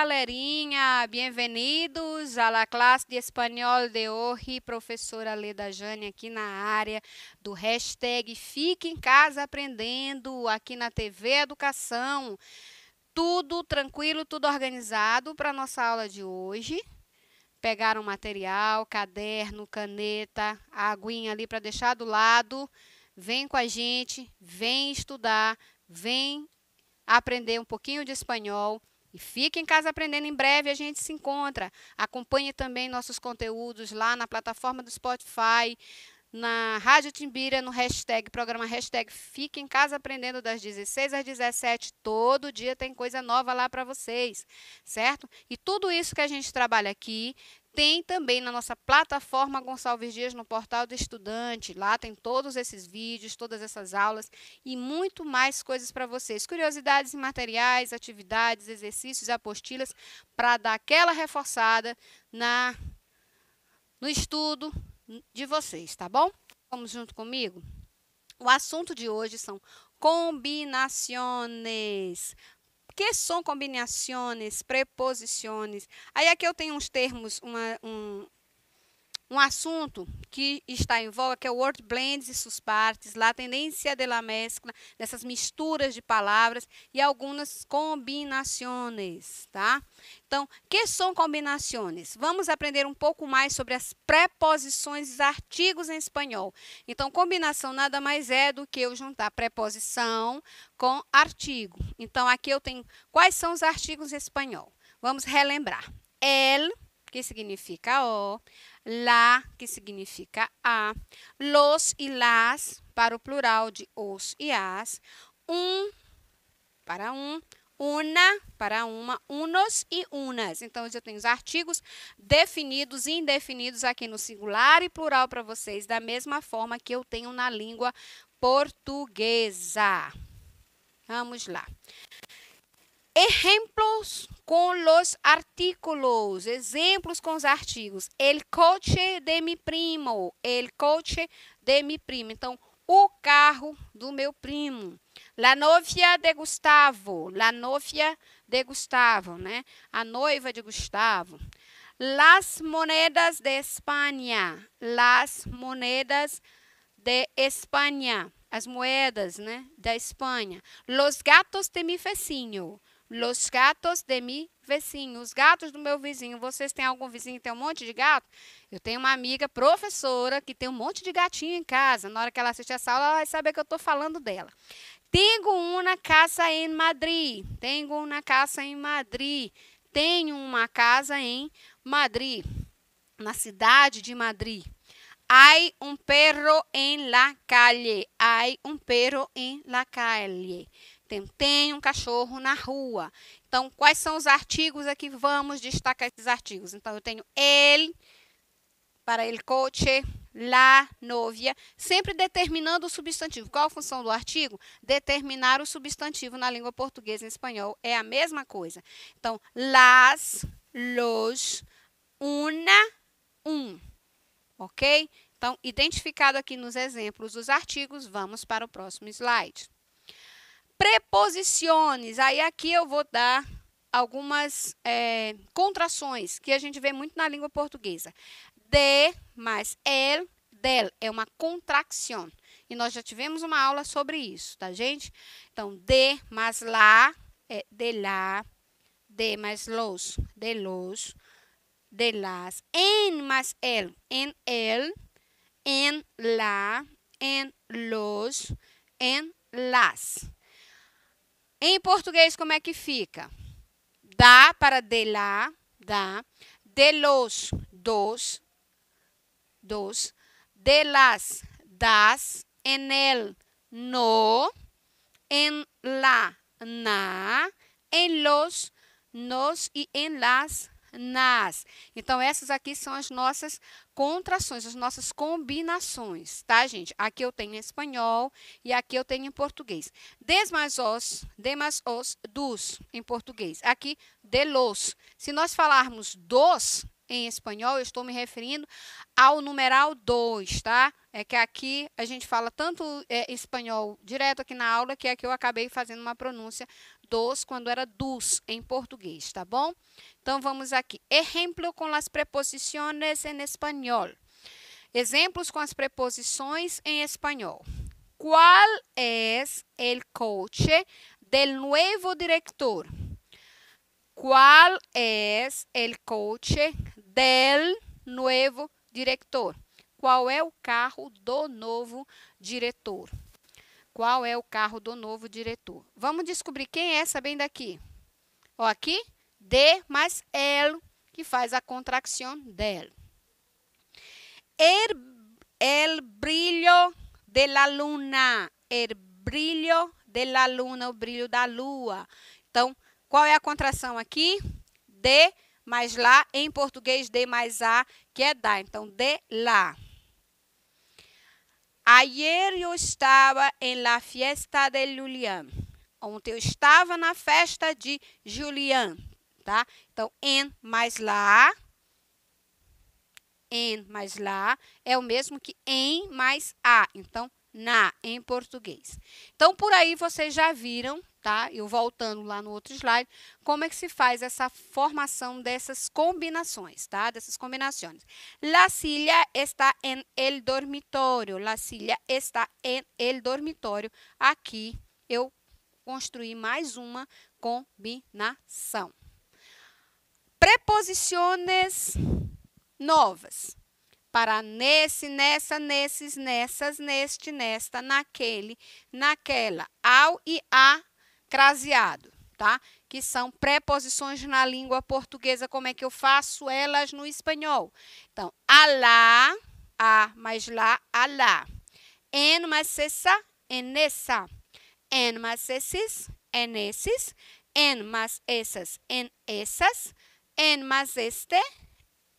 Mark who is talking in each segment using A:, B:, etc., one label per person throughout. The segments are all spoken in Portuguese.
A: galerinha, bem-vindos à classe de espanhol de hoje, professora Leda Jane aqui na área do hashtag Fique em Casa Aprendendo, aqui na TV Educação. Tudo tranquilo, tudo organizado para nossa aula de hoje. Pegaram material, caderno, caneta, a aguinha ali para deixar do lado. Vem com a gente, vem estudar, vem aprender um pouquinho de espanhol e fique em casa aprendendo. Em breve a gente se encontra. Acompanhe também nossos conteúdos lá na plataforma do Spotify, na Rádio Timbira, no hashtag, programa hashtag Fique em Casa Aprendendo das 16 às 17. Todo dia tem coisa nova lá para vocês, certo? E tudo isso que a gente trabalha aqui tem também na nossa plataforma Gonçalves Dias no portal do estudante. Lá tem todos esses vídeos, todas essas aulas e muito mais coisas para vocês. Curiosidades em materiais, atividades, exercícios, apostilas para dar aquela reforçada na no estudo de vocês, tá bom? Vamos junto comigo? O assunto de hoje são combinações que são combinações, preposições. Aí aqui eu tenho uns termos, uma, um, um assunto que está em voga, que é o word blends e suas partes, lá a tendência de la mescla, dessas misturas de palavras e algumas combinações, tá? Então, que são combinações? Vamos aprender um pouco mais sobre as preposições e artigos em espanhol. Então, combinação nada mais é do que eu juntar preposição com artigo. Então, aqui eu tenho quais são os artigos em espanhol. Vamos relembrar. El, que significa o, la, que significa a, los e las, para o plural de os e as, um, para um, una para uma, unos e unas. Então, eu tenho os artigos definidos e indefinidos aqui no singular e plural para vocês, da mesma forma que eu tenho na língua portuguesa. Vamos lá exemplos com os artículos. Exemplos com os artigos. El coche de mi primo. El coche de mi primo. Então, o carro do meu primo. La novia de Gustavo. La novia de Gustavo, né? A noiva de Gustavo. Las monedas de Espanha. Las monedas de Espanha. As moedas, né? Da Espanha. Los gatos de mi vecino. Los gatos de mi vizinho. Os gatos do meu vizinho. Vocês têm algum vizinho que tem um monte de gato? Eu tenho uma amiga professora que tem um monte de gatinho em casa. Na hora que ela assistir essa aula, ela vai saber que eu estou falando dela. Tenho uma casa em Madrid. Tenho uma casa em Madrid. Tenho uma casa em Madrid. Na cidade de Madrid. Hay um perro em la calle. Hay um perro em la calle. Tem, tem um cachorro na rua. Então, quais são os artigos aqui? Vamos destacar esses artigos. Então, eu tenho ele para ele, coche, la novia, sempre determinando o substantivo. Qual a função do artigo? Determinar o substantivo na língua portuguesa e espanhol é a mesma coisa. Então, las, los, una, um. Ok? Então, identificado aqui nos exemplos dos artigos, vamos para o próximo slide preposições. Aí aqui eu vou dar algumas é, contrações que a gente vê muito na língua portuguesa. De mais el, del é uma contração. E nós já tivemos uma aula sobre isso, tá, gente? Então, de mais lá é de lá, de mais los, de los, de las, en mais el, en el, en la, en los, en las. Em português, como é que fica? Dá para de lá, dá. De los, dos. Dos. De las, das. En el, no. En la, na. Em los, nos e em las, nas. Então, essas aqui são as nossas contrações, as nossas combinações, tá, gente? Aqui eu tenho em espanhol e aqui eu tenho em português. Des mais os, de mais os, dos, em português. Aqui, de los. Se nós falarmos dos, em espanhol, eu estou me referindo ao numeral dois, tá? É que aqui a gente fala tanto é, espanhol direto aqui na aula, que é que eu acabei fazendo uma pronúncia dos quando era dos em português, tá bom? Então vamos aqui. Exemplo com as preposições em espanhol. Exemplos com as preposições em espanhol. Qual é o coche do novo diretor? Qual é o coche do novo diretor? Qual é o carro do novo diretor? Qual é o carro do novo diretor? Vamos descobrir quem é essa bem daqui. Ó, aqui, D mais L, que faz a contração del. El, er, el brilho de la luna. El er brilho de la luna, o brilho da lua. Então, qual é a contração aqui? D mais lá, em português D mais A, que é da. Então, de lá. Ayer eu estava em la fiesta de Julián. Ontem eu estava na festa de Julián, tá? Então, en mais lá. En mais lá é o mesmo que em mais a. Então, na em português. Então, por aí vocês já viram tá? Eu voltando lá no outro slide, como é que se faz essa formação dessas combinações, tá? Dessas combinações. La silla está en el dormitório. La silla está en el dormitório. Aqui eu construí mais uma combinação. Preposições novas para nesse, nessa, nesses, nessas, neste, nesta, naquele, naquela, ao e a, craseado, tá? Que são preposições na língua portuguesa. Como é que eu faço elas no espanhol? Então, a lá, a mais lá, a lá. En mais essa, en essa. En mais esses, en esses. En mais essas, en essas. En mais este,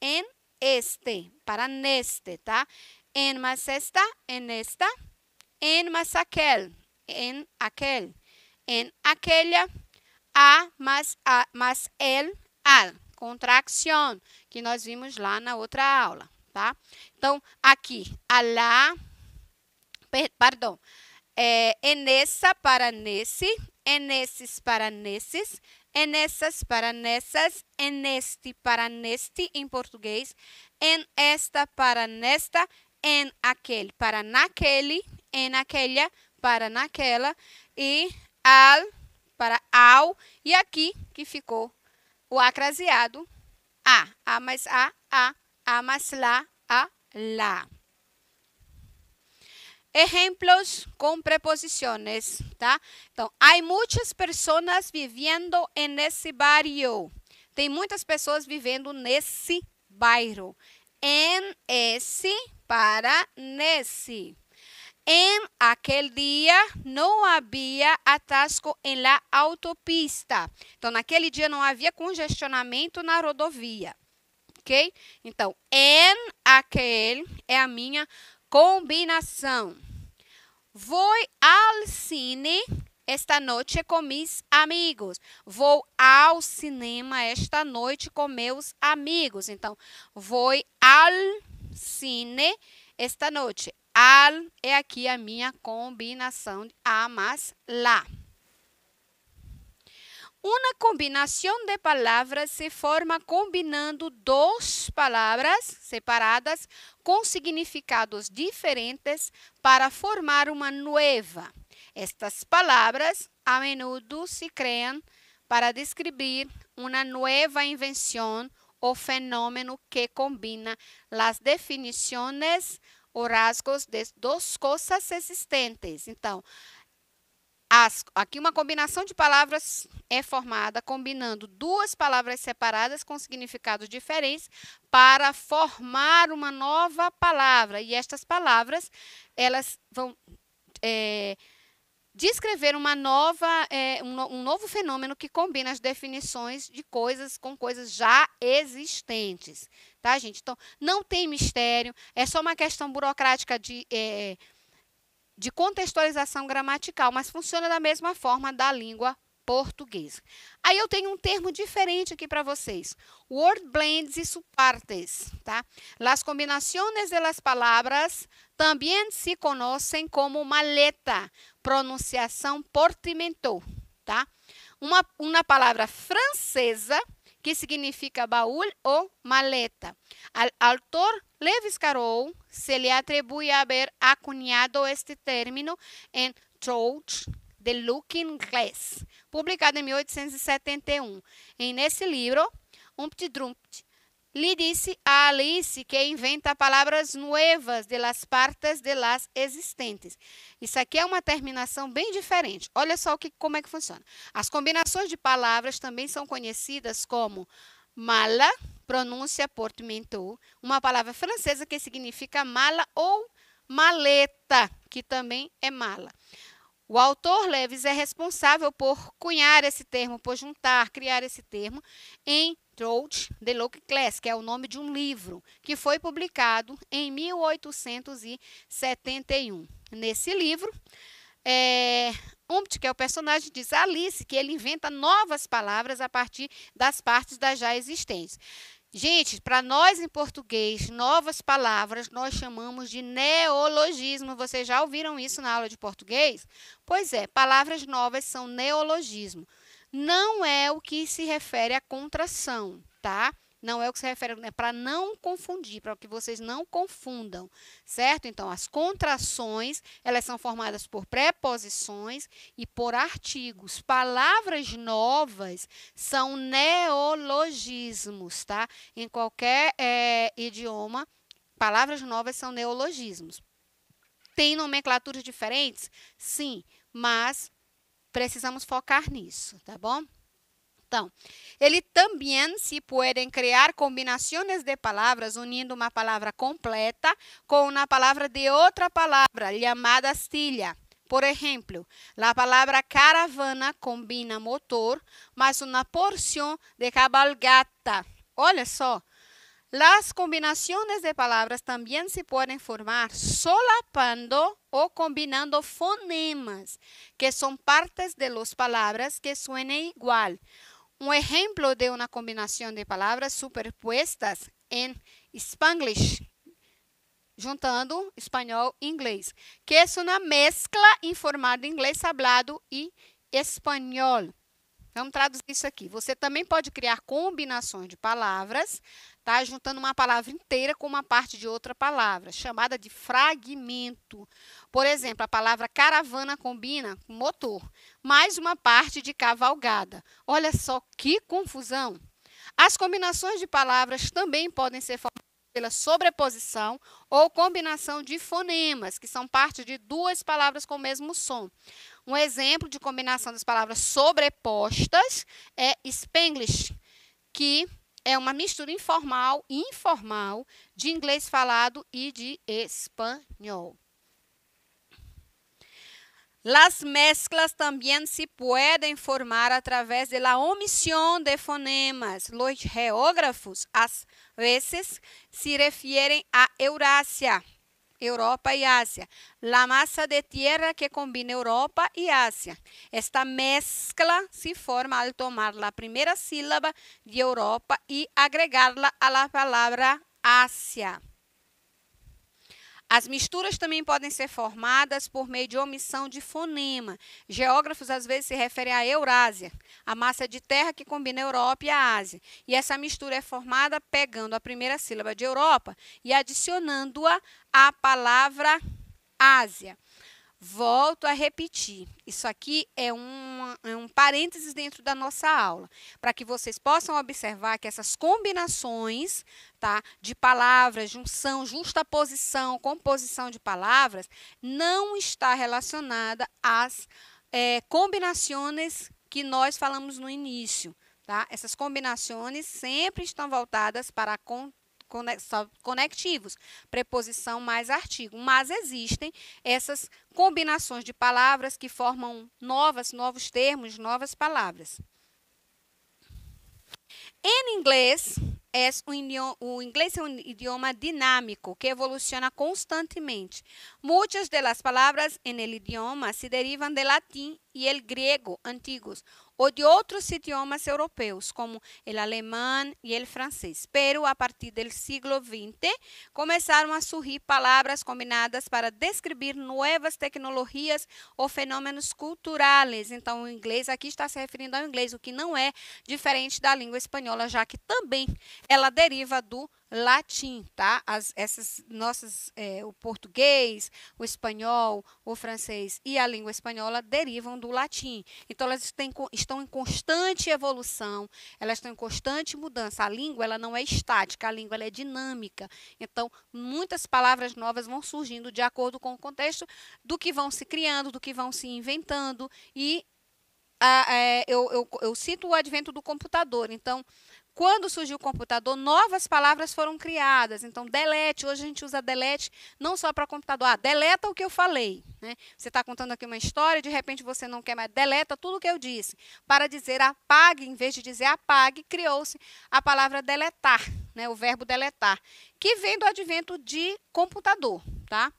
A: en este. Para neste, tá? En mais esta, en esta. En mais aquel, en aquel en aquella, a mais, a mais el, a contração que nós vimos lá na outra aula, tá? Então, aqui, a lá perdão, é, nessa para nesse, en para nesses, en para nessas, en para neste, em português, en esta para nesta, en aquele para naquele, en aquela para naquela, e al para ao, e aqui que ficou o acraseado a. A mais a, a, a mais lá, a, lá. exemplos com preposições tá? Então, há muitas pessoas vivendo nesse barrio. Tem muitas pessoas vivendo nesse bairro. en esse para nesse. Em aquele dia não havia atasco em la autopista. Então, naquele dia não havia congestionamento na rodovia. Ok? Então, em aquele é a minha combinação. Vou ao cine esta noite com meus amigos. Vou ao cinema esta noite com meus amigos. Então, vou ao cine esta noite. Al é aqui a minha combinação de a mais la. Uma combinação de palavras se forma combinando duas palavras separadas com significados diferentes para formar uma nova. Estas palavras a menudo se criam para descrever uma nova invenção ou fenômeno que combina as definições ou rasgos de, dos coisas existentes. Então, as, aqui uma combinação de palavras é formada combinando duas palavras separadas com significados diferentes para formar uma nova palavra. E estas palavras, elas vão é, descrever uma nova, é, um, um, novo fenômeno que combina as definições de coisas com coisas já existentes, tá, gente? Então, não tem mistério, é só uma questão burocrática de, é, de contextualização gramatical, mas funciona da mesma forma da língua portuguesa. Aí eu tenho um termo diferente aqui para vocês. Word blends e subpartes, tá? Las combinaciones de las palabras também se conhecem como maleta, pronunciação portimentô, tá? Uma, uma palavra francesa que significa baúl ou maleta. Al autor Lewis Carroll se lhe atribui a haver acunhado este término em Trout de Looking Glass*, publicado em 1871. Em nesse livro, um Umptidrumpt lhe disse a Alice que inventa palavras novas de las partes de las existentes. Isso aqui é uma terminação bem diferente. Olha só o que, como é que funciona. As combinações de palavras também são conhecidas como mala, pronúncia portmanteau, uma palavra francesa que significa mala ou maleta, que também é mala. O autor Leves é responsável por cunhar esse termo, por juntar, criar esse termo em Trout de Locke Class, que é o nome de um livro que foi publicado em 1871. Nesse livro, é, Umpt, que é o personagem, diz Alice que ele inventa novas palavras a partir das partes das já existentes. Gente, para nós em português, novas palavras nós chamamos de neologismo. Vocês já ouviram isso na aula de português? Pois é, palavras novas são neologismo. Não é o que se refere à contração, tá? Não é o que se refere, é para não confundir, para que vocês não confundam, certo? Então, as contrações, elas são formadas por preposições e por artigos. Palavras novas são neologismos, tá? Em qualquer é, idioma, palavras novas são neologismos. Tem nomenclaturas diferentes? Sim, mas precisamos focar nisso, tá bom? Ele também se podem criar combinações de palavras unindo uma palavra completa com uma palavra de outra palavra, chamada silha. Por exemplo, a palavra caravana combina motor mais uma porção de cabalgata. Olha só, As combinações de palavras também se podem formar solapando ou combinando fonemas, que são partes de las palavras que suenem igual um exemplo de uma combinação de palavras superpuestas em Spanglish, juntando espanhol e inglês, que é uma mescla informada de inglês hablado e espanhol. Vamos traduzir isso aqui. Você também pode criar combinações de palavras, tá? Juntando uma palavra inteira com uma parte de outra palavra, chamada de fragmento. Por exemplo, a palavra caravana combina com motor, mais uma parte de cavalgada. Olha só que confusão! As combinações de palavras também podem ser formadas pela sobreposição ou combinação de fonemas, que são parte de duas palavras com o mesmo som. Um exemplo de combinação das palavras sobrepostas é Spanglish, que é uma mistura informal e informal de inglês falado e de espanhol. Las mezclas também se podem formar através de la omisión de fonemas. Los geógrafos, às vezes, se referem à Eurásia, Europa e Ásia. La massa de tierra que combina Europa e Ásia. Esta mescla se forma ao tomar a primeira sílaba de Europa e agregá-la à palavra Ásia. As misturas também podem ser formadas por meio de omissão de fonema. Geógrafos às vezes se referem à Eurásia, a massa de terra que combina a Europa e a Ásia. E essa mistura é formada pegando a primeira sílaba de Europa e adicionando-a à palavra Ásia. Volto a repetir, isso aqui é um, é um parênteses dentro da nossa aula, para que vocês possam observar que essas combinações tá, de palavras, junção, justaposição, composição de palavras, não está relacionada às é, combinações que nós falamos no início. Tá? Essas combinações sempre estão voltadas para a só conectivos, preposição mais artigo. Mas existem essas combinações de palavras que formam novas, novos termos, novas palavras. Em inglês, é um idioma, o inglês é um idioma dinâmico que evoluciona constantemente. Muitas das palavras en el idioma se derivam de latim e el grego antigos ou de outros idiomas europeus, como o alemão e o francês. Pero a partir do siglo XX começaram a surgir palavras combinadas para descrever novas tecnologias ou fenômenos culturais. Então, o inglês aqui está se referindo ao inglês, o que não é diferente da língua espanhola, já que também ela deriva do latim, tá? As, essas nossas, é, o português, o espanhol, o francês e a língua espanhola derivam do latim. Então elas têm, estão em constante evolução, elas estão em constante mudança. A língua ela não é estática, a língua é dinâmica. Então muitas palavras novas vão surgindo de acordo com o contexto do que vão se criando, do que vão se inventando e ah, é, eu, eu, eu, cito o advento do computador. Então, quando surgiu o computador, novas palavras foram criadas. Então, delete, hoje a gente usa delete não só para computador. Ah, deleta o que eu falei. Né? Você está contando aqui uma história, de repente você não quer mais, deleta tudo o que eu disse. Para dizer apague, em vez de dizer apague, criou-se a palavra deletar, né? o verbo deletar, que vem do advento de computador. Tá?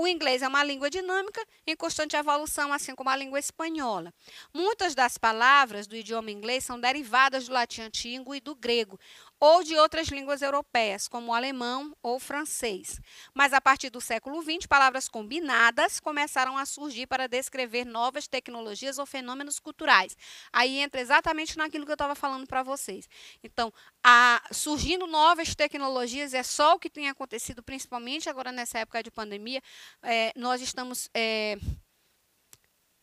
A: O inglês é uma língua dinâmica em constante evolução, assim como a língua espanhola. Muitas das palavras do idioma inglês são derivadas do latim antigo e do grego ou de outras línguas europeias, como o alemão ou francês. Mas a partir do século XX, palavras combinadas começaram a surgir para descrever novas tecnologias ou fenômenos culturais. Aí entra exatamente naquilo que eu estava falando para vocês. Então, a, surgindo novas tecnologias, é só o que tem acontecido, principalmente agora nessa época de pandemia, é, nós estamos, é,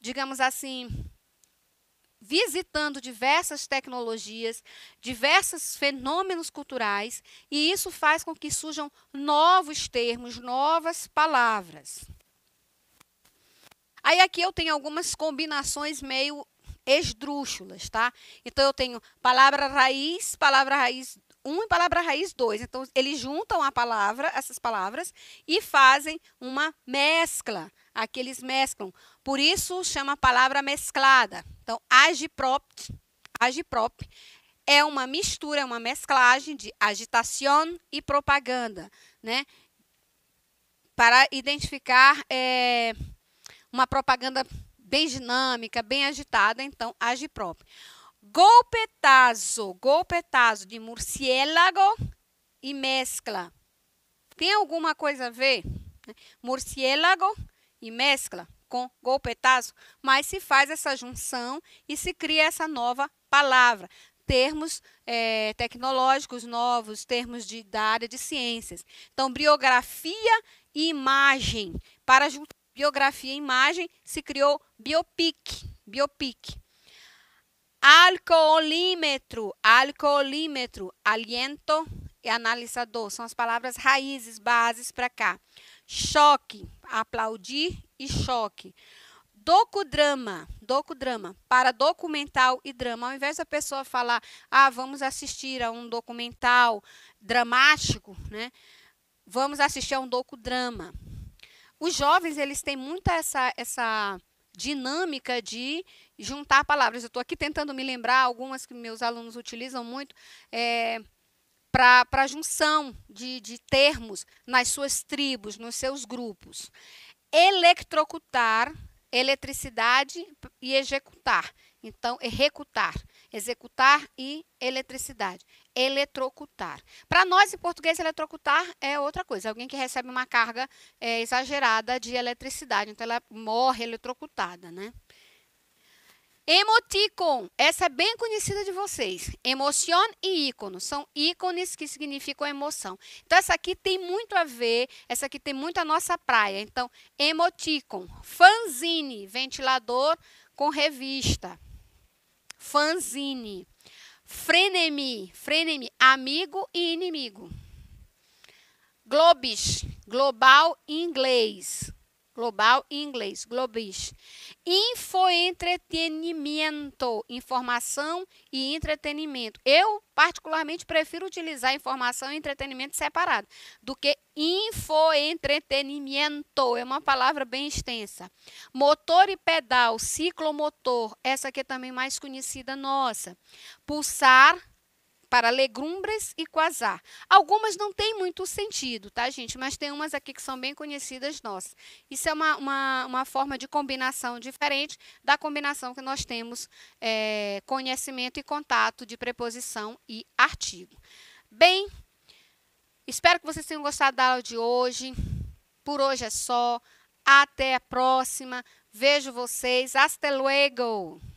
A: digamos assim, visitando diversas tecnologias, diversos fenômenos culturais, e isso faz com que surjam novos termos, novas palavras. Aí aqui eu tenho algumas combinações meio esdrúxulas, tá? Então eu tenho palavra raiz, palavra raiz 1 e palavra raiz 2. Então eles juntam a palavra, essas palavras e fazem uma mescla aqueles eles mesclam. Por isso chama a palavra mesclada. Então, agiprop, agiprop é uma mistura, é uma mesclagem de agitação e propaganda, né? Para identificar é, uma propaganda bem dinâmica, bem agitada, então agiprop. Golpetazo, golpetazo de murciélago e mescla. Tem alguma coisa a ver? Murciélago e mescla com golpetazo, mas se faz essa junção e se cria essa nova palavra. Termos é, tecnológicos novos, termos de, da área de ciências. Então, biografia e imagem. Para juntar biografia e imagem, se criou biopic. biopic. Alcoolímetro, alcoolímetro, aliento e analisador. São as palavras raízes, bases para cá choque, aplaudir e choque. Docudrama, docudrama, para documental e drama. Ao invés da pessoa falar, ah, vamos assistir a um documental dramático, né? Vamos assistir a um docudrama. Os jovens, eles têm muita essa, essa dinâmica de juntar palavras. Eu estou aqui tentando me lembrar algumas que meus alunos utilizam muito. É, para a junção de, de termos nas suas tribos, nos seus grupos. Eletrocutar, eletricidade e executar. Então, executar, executar e eletricidade. Eletrocutar. Para nós, em português, eletrocutar é outra coisa. Alguém que recebe uma carga é, exagerada de eletricidade. Então, ela morre eletrocutada, né? Emoticon, essa é bem conhecida de vocês. Emotion e ícono são ícones que significam emoção. Então essa aqui tem muito a ver, essa aqui tem muito a nossa praia. Então, emoticon, fanzine, ventilador com revista. Fanzine. Frenemy, frenemy, amigo e inimigo. Globis, global em inglês global em inglês, globish. Infoentretenimento, informação e entretenimento. Eu, particularmente, prefiro utilizar informação e entretenimento separado do que infoentretenimento. É uma palavra bem extensa. Motor e pedal, ciclomotor, essa aqui é também mais conhecida nossa. Pulsar, para legumbres e quasar. Algumas não têm muito sentido, tá, gente? Mas tem umas aqui que são bem conhecidas nossas. Isso é uma, uma, uma forma de combinação diferente da combinação que nós temos é, conhecimento e contato de preposição e artigo. Bem, espero que vocês tenham gostado da aula de hoje. Por hoje é só. Até a próxima. Vejo vocês. Hasta luego!